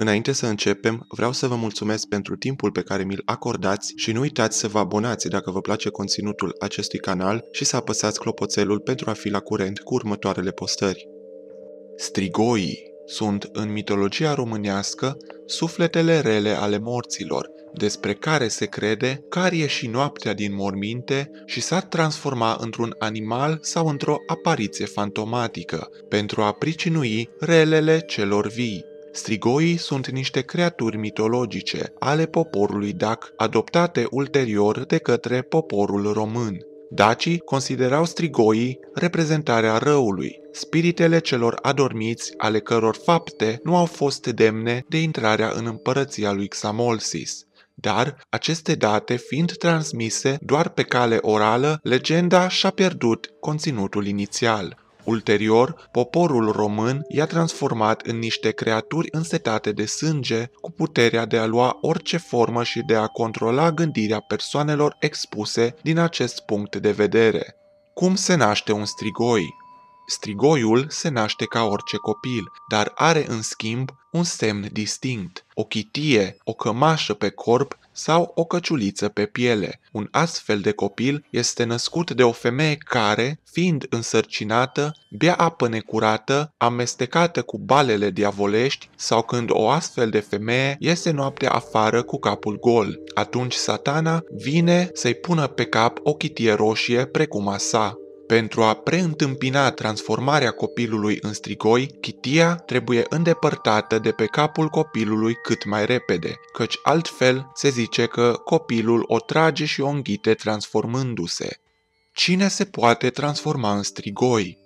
Înainte să începem, vreau să vă mulțumesc pentru timpul pe care mi-l acordați și nu uitați să vă abonați dacă vă place conținutul acestui canal și să apăsați clopoțelul pentru a fi la curent cu următoarele postări. Strigoii sunt, în mitologia românească, sufletele rele ale morților, despre care se crede că ar ieși noaptea din morminte și s-ar transforma într-un animal sau într-o apariție fantomatică, pentru a pricinui relele celor vii. Strigoii sunt niște creaturi mitologice ale poporului dac, adoptate ulterior de către poporul român. Dacii considerau strigoii reprezentarea răului, spiritele celor adormiți ale căror fapte nu au fost demne de intrarea în împărăția lui Xamolsis. Dar, aceste date fiind transmise doar pe cale orală, legenda și-a pierdut conținutul inițial. Ulterior, poporul român i-a transformat în niște creaturi însetate de sânge, cu puterea de a lua orice formă și de a controla gândirea persoanelor expuse din acest punct de vedere. Cum se naște un strigoi? Strigoiul se naște ca orice copil, dar are în schimb un semn distinct, o chitie, o cămașă pe corp sau o căciuliță pe piele. Un astfel de copil este născut de o femeie care, fiind însărcinată, bea apă necurată, amestecată cu balele diavolești sau când o astfel de femeie iese noaptea afară cu capul gol. Atunci satana vine să-i pună pe cap o chitie roșie precum a sa. Pentru a preîntâmpina transformarea copilului în strigoi, chitia trebuie îndepărtată de pe capul copilului cât mai repede, căci altfel se zice că copilul o trage și o înghite transformându-se. Cine se poate transforma în strigoi?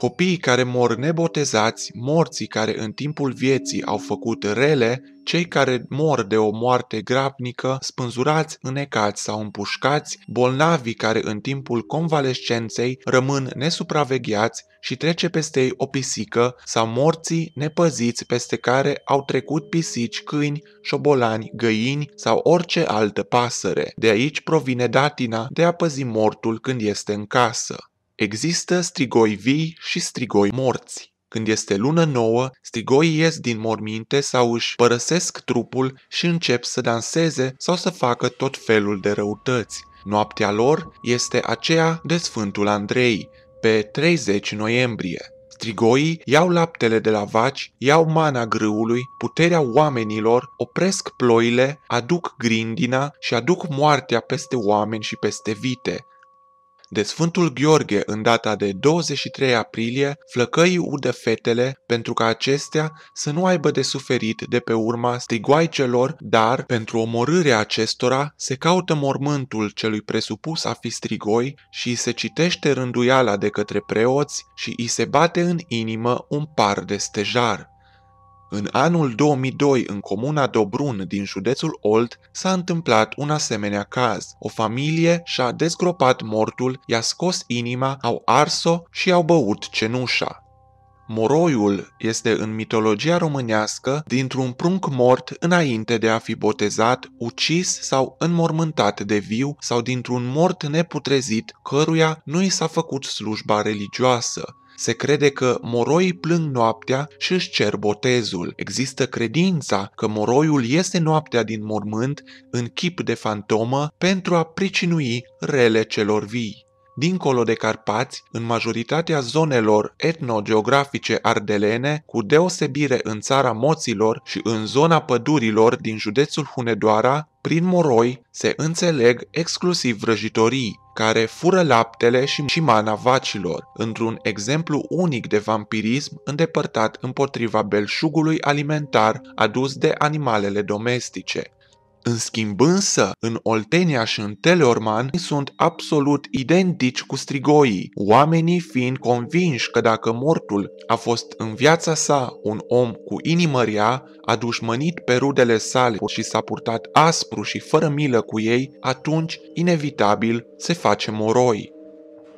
Copiii care mor nebotezați, morții care în timpul vieții au făcut rele, cei care mor de o moarte grabnică, spânzurați, înecați sau împușcați, bolnavii care în timpul convalescenței rămân nesupravegheați și trece peste ei o pisică sau morții nepăziți peste care au trecut pisici, câini, șobolani, găini sau orice altă pasăre. De aici provine datina de a păzi mortul când este în casă. Există strigoi vii și strigoi morți. Când este lună nouă, strigoii ies din morminte sau își părăsesc trupul și încep să danseze sau să facă tot felul de răutăți. Noaptea lor este aceea de Sfântul Andrei, pe 30 noiembrie. Strigoii iau laptele de la vaci, iau mana grâului, puterea oamenilor, opresc ploile, aduc grindina și aduc moartea peste oameni și peste vite, de Sfântul Gheorghe în data de 23 aprilie, flăcăii udă fetele pentru ca acestea să nu aibă de suferit de pe urma strigoaicelor, dar pentru omorârea acestora se caută mormântul celui presupus a fi strigoi și îi se citește rânduiala de către preoți și îi se bate în inimă un par de stejar. În anul 2002, în comuna Dobrun din județul Olt, s-a întâmplat un asemenea caz. O familie și-a dezgropat mortul, i-a scos inima, au ars-o și au băut cenușa. Moroiul este în mitologia românească dintr-un prunc mort înainte de a fi botezat, ucis sau înmormântat de viu sau dintr-un mort neputrezit căruia nu i s-a făcut slujba religioasă. Se crede că moroii plâng noaptea și își cer botezul. Există credința că moroiul iese noaptea din mormânt în chip de fantomă pentru a pricinui rele celor vii. Dincolo de Carpați, în majoritatea zonelor etnogeografice ardelene, cu deosebire în țara moților și în zona pădurilor din județul Hunedoara, prin moroi se înțeleg exclusiv vrăjitorii, care fură laptele și mana vacilor, într-un exemplu unic de vampirism îndepărtat împotriva belșugului alimentar adus de animalele domestice. În schimb însă, în Oltenia și în Teleorman sunt absolut identici cu strigoii, oamenii fiind convinși că dacă mortul a fost în viața sa un om cu inimă rea, a dușmănit pe rudele sale și s-a purtat aspru și fără milă cu ei, atunci, inevitabil, se face moroi.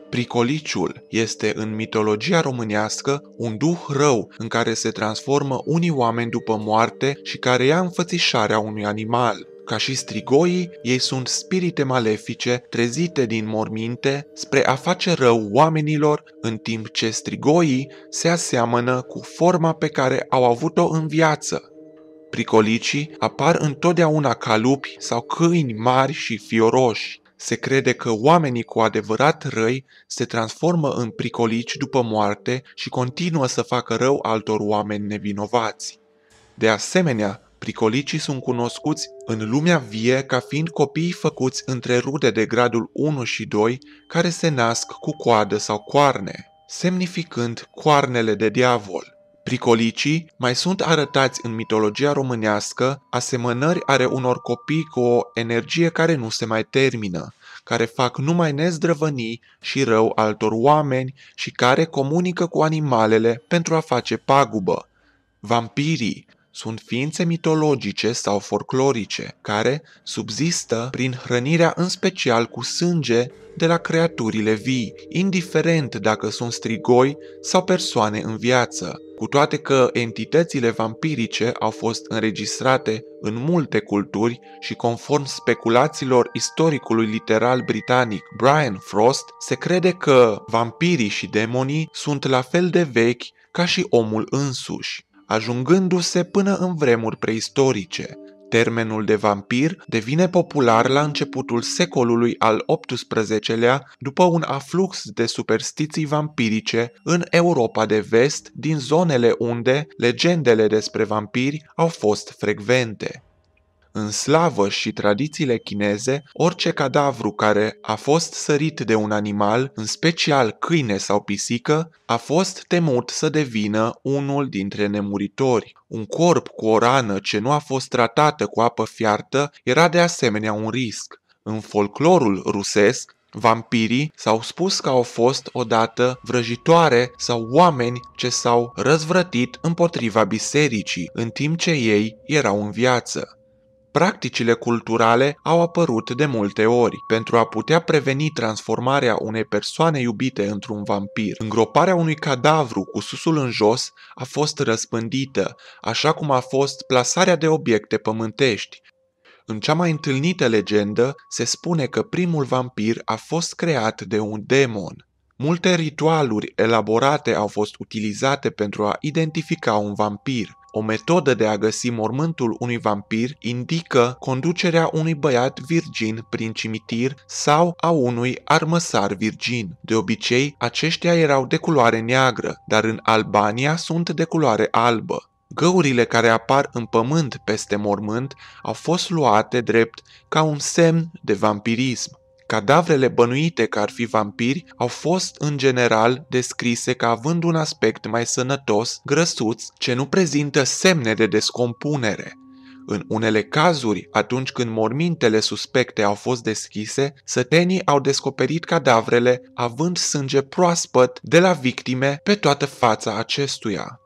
Pricoliciul este în mitologia românească un duh rău în care se transformă unii oameni după moarte și care ia înfățișarea unui animal. Ca și strigoii, ei sunt spirite malefice trezite din morminte spre a face rău oamenilor, în timp ce strigoii se aseamănă cu forma pe care au avut-o în viață. Pricolicii apar întotdeauna ca lupi sau câini mari și fioroși. Se crede că oamenii cu adevărat răi se transformă în pricolici după moarte și continuă să facă rău altor oameni nevinovați. De asemenea, Pricolicii sunt cunoscuți în lumea vie ca fiind copiii făcuți între rude de gradul 1 și 2 care se nasc cu coadă sau coarne, semnificând coarnele de diavol. Pricolicii mai sunt arătați în mitologia românească asemănări are unor copii cu o energie care nu se mai termină, care fac numai nezdrăvănii și rău altor oameni și care comunică cu animalele pentru a face pagubă. Vampirii, sunt ființe mitologice sau folclorice, care subzistă prin hrănirea în special cu sânge de la creaturile vii, indiferent dacă sunt strigoi sau persoane în viață. Cu toate că entitățile vampirice au fost înregistrate în multe culturi și conform speculațiilor istoricului literal britanic Brian Frost, se crede că vampirii și demonii sunt la fel de vechi ca și omul însuși ajungându-se până în vremuri preistorice. Termenul de vampir devine popular la începutul secolului al XVIII-lea după un aflux de superstiții vampirice în Europa de vest din zonele unde legendele despre vampiri au fost frecvente. În slavă și tradițiile chineze, orice cadavru care a fost sărit de un animal, în special câine sau pisică, a fost temut să devină unul dintre nemuritori. Un corp cu o rană ce nu a fost tratată cu apă fiartă era de asemenea un risc. În folclorul rusesc, Vampirii s-au spus că au fost odată vrăjitoare sau oameni ce s-au răzvrătit împotriva bisericii în timp ce ei erau în viață. Practicile culturale au apărut de multe ori. Pentru a putea preveni transformarea unei persoane iubite într-un vampir, îngroparea unui cadavru cu susul în jos a fost răspândită, așa cum a fost plasarea de obiecte pământești. În cea mai întâlnită legendă se spune că primul vampir a fost creat de un demon. Multe ritualuri elaborate au fost utilizate pentru a identifica un vampir. O metodă de a găsi mormântul unui vampir indică conducerea unui băiat virgin prin cimitir sau a unui armăsar virgin. De obicei, aceștia erau de culoare neagră, dar în Albania sunt de culoare albă. Găurile care apar în pământ peste mormânt au fost luate drept ca un semn de vampirism. Cadavrele bănuite că ar fi vampiri au fost în general descrise ca având un aspect mai sănătos, grăsuț, ce nu prezintă semne de descompunere. În unele cazuri, atunci când mormintele suspecte au fost deschise, sătenii au descoperit cadavrele având sânge proaspăt de la victime pe toată fața acestuia.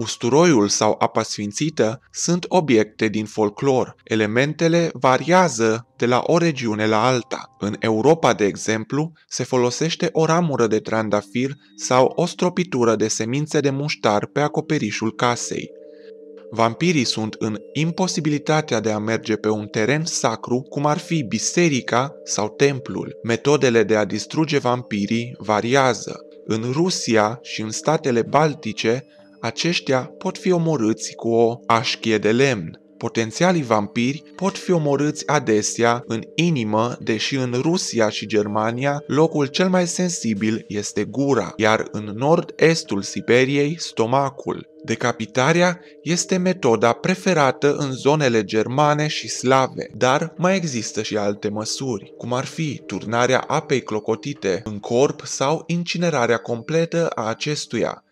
Usturoiul sau apa sfințită sunt obiecte din folclor. Elementele variază de la o regiune la alta. În Europa, de exemplu, se folosește o ramură de trandafir sau o stropitură de semințe de muștar pe acoperișul casei. Vampirii sunt în imposibilitatea de a merge pe un teren sacru, cum ar fi biserica sau templul. Metodele de a distruge vampirii variază. În Rusia și în statele baltice, aceștia pot fi omorâți cu o așchie de lemn. Potențialii vampiri pot fi omorâți adesea în inimă, deși în Rusia și Germania locul cel mai sensibil este gura, iar în nord-estul Siberiei stomacul. Decapitarea este metoda preferată în zonele germane și slave, dar mai există și alte măsuri, cum ar fi turnarea apei clocotite în corp sau incinerarea completă a acestuia,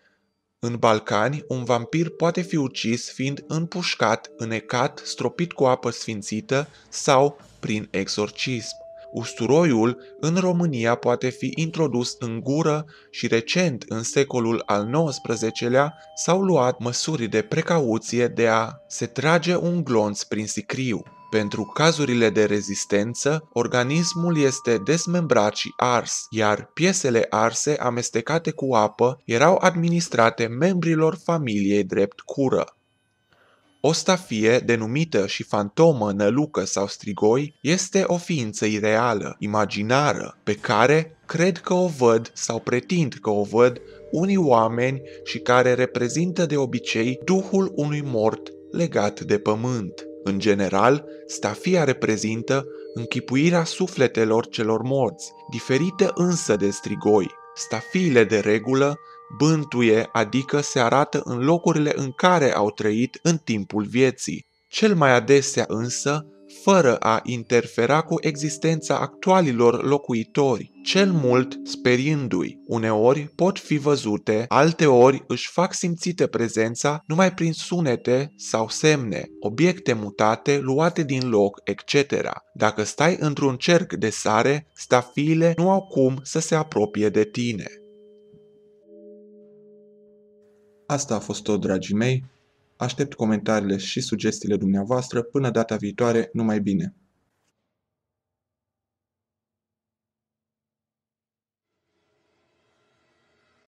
în Balcani, un vampir poate fi ucis fiind împușcat, înecat, stropit cu apă sfințită sau prin exorcism. Usturoiul în România poate fi introdus în gură și recent, în secolul al XIX-lea, s-au luat măsuri de precauție de a se trage un glonț prin sicriu. Pentru cazurile de rezistență, organismul este desmembrat și ars, iar piesele arse amestecate cu apă erau administrate membrilor familiei drept cură. O stafie, denumită și fantomă, nălucă sau strigoi, este o ființă ireală, imaginară, pe care cred că o văd sau pretind că o văd unii oameni și care reprezintă de obicei duhul unui mort legat de pământ. În general, stafia reprezintă închipuirea sufletelor celor morți, diferite însă de strigoi. Stafiile de regulă bântuie, adică se arată în locurile în care au trăit în timpul vieții. Cel mai adesea însă fără a interfera cu existența actualilor locuitori, cel mult speriindu-i. Uneori pot fi văzute, alteori își fac simțite prezența numai prin sunete sau semne, obiecte mutate, luate din loc, etc. Dacă stai într-un cerc de sare, stafiile nu au cum să se apropie de tine. Asta a fost tot, dragii mei. Aștept comentariile și sugestiile dumneavoastră. Până data viitoare, numai bine!